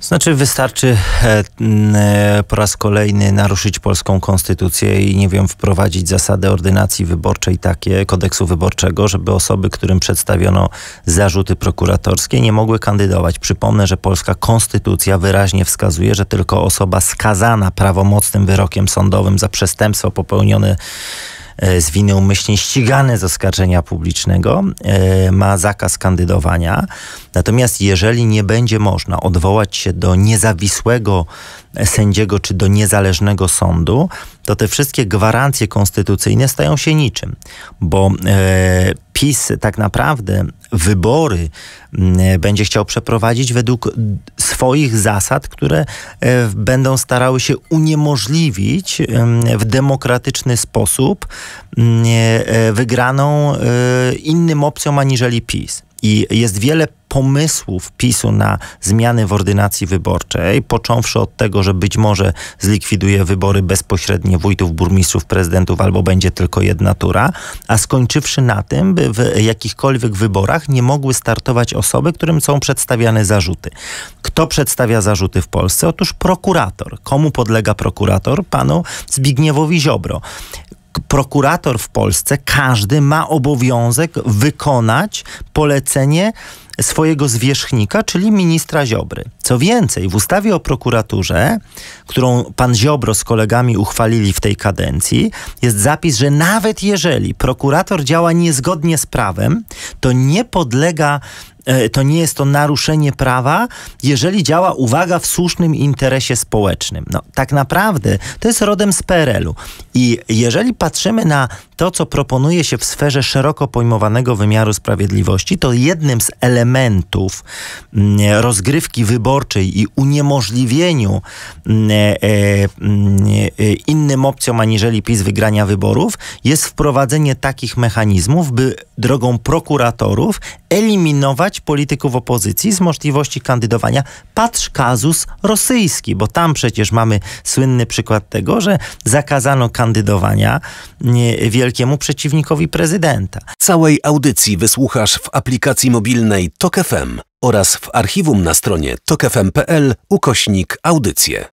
Znaczy wystarczy e, e, po raz kolejny naruszyć polską konstytucję i nie wiem, wprowadzić zasady ordynacji wyborczej takie, kodeksu wyborczego, żeby osoby, którym przedstawiono zarzuty prokuratorskie nie mogły kandydować. Przypomnę, że polska konstytucja wyraźnie wskazuje, że tylko osoba skazana prawomocnym wyrokiem sądowym za przestępstwo popełnione E, z winy umyślnie ścigany z oskarżenia publicznego, e, ma zakaz kandydowania. Natomiast jeżeli nie będzie można odwołać się do niezawisłego sędziego czy do niezależnego sądu, to te wszystkie gwarancje konstytucyjne stają się niczym, bo e, PiS tak naprawdę wybory będzie chciał przeprowadzić według swoich zasad, które e, będą starały się uniemożliwić w demokratyczny sposób mm, e, wygraną e, innym opcjom aniżeli PiS. I jest wiele pomysłów PiSu na zmiany w ordynacji wyborczej, począwszy od tego, że być może zlikwiduje wybory bezpośrednie wójtów, burmistrzów, prezydentów albo będzie tylko jedna tura, a skończywszy na tym, by w jakichkolwiek wyborach nie mogły startować osoby, którym są przedstawiane zarzuty. Kto przedstawia zarzuty w Polsce? Otóż prokurator. Komu podlega prokurator? Panu Zbigniewowi Ziobro prokurator w Polsce, każdy ma obowiązek wykonać polecenie swojego zwierzchnika, czyli ministra Ziobry. Co więcej, w ustawie o prokuraturze, którą pan Ziobro z kolegami uchwalili w tej kadencji, jest zapis, że nawet jeżeli prokurator działa niezgodnie z prawem, to nie podlega E, to nie jest to naruszenie prawa, jeżeli działa uwaga w słusznym interesie społecznym. No, tak naprawdę to jest rodem z PRL-u. I jeżeli patrzymy na to, co proponuje się w sferze szeroko pojmowanego wymiaru sprawiedliwości, to jednym z elementów mm, rozgrywki wyborczej i uniemożliwieniu mm, e, e, mm, innym opcjom aniżeli PiS wygrania wyborów jest wprowadzenie takich mechanizmów, by drogą prokuratorów eliminować polityków opozycji z możliwości kandydowania. Patrz kazus rosyjski, bo tam przecież mamy słynny przykład tego, że zakazano kandydowania wielkiemu przeciwnikowi prezydenta. Całej audycji wysłuchasz w aplikacji mobilnej TokFM oraz w archiwum na stronie tokefm.pl ukośnik audycje.